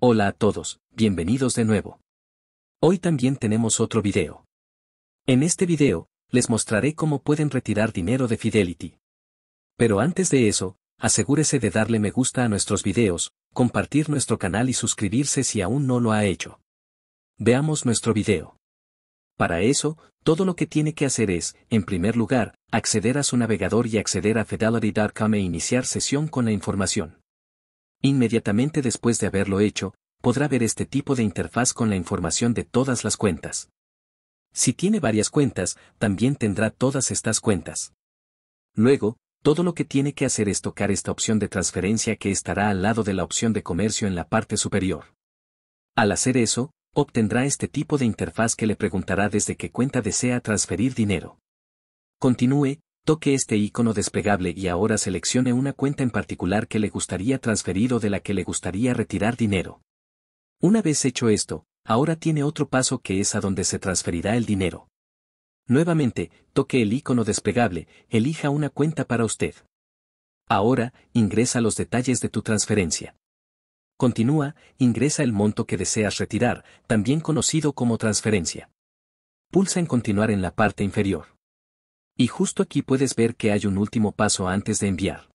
Hola a todos, bienvenidos de nuevo. Hoy también tenemos otro video. En este video, les mostraré cómo pueden retirar dinero de Fidelity. Pero antes de eso, asegúrese de darle me gusta a nuestros videos, compartir nuestro canal y suscribirse si aún no lo ha hecho. Veamos nuestro video. Para eso, todo lo que tiene que hacer es, en primer lugar, acceder a su navegador y acceder a fidelity.com e iniciar sesión con la información. Inmediatamente después de haberlo hecho, podrá ver este tipo de interfaz con la información de todas las cuentas. Si tiene varias cuentas, también tendrá todas estas cuentas. Luego, todo lo que tiene que hacer es tocar esta opción de transferencia que estará al lado de la opción de comercio en la parte superior. Al hacer eso, obtendrá este tipo de interfaz que le preguntará desde qué cuenta desea transferir dinero. Continúe, toque este icono desplegable y ahora seleccione una cuenta en particular que le gustaría transferir o de la que le gustaría retirar dinero. Una vez hecho esto, ahora tiene otro paso que es a donde se transferirá el dinero. Nuevamente, toque el icono desplegable, elija una cuenta para usted. Ahora, ingresa los detalles de tu transferencia. Continúa, ingresa el monto que deseas retirar, también conocido como transferencia. Pulsa en continuar en la parte inferior. Y justo aquí puedes ver que hay un último paso antes de enviar.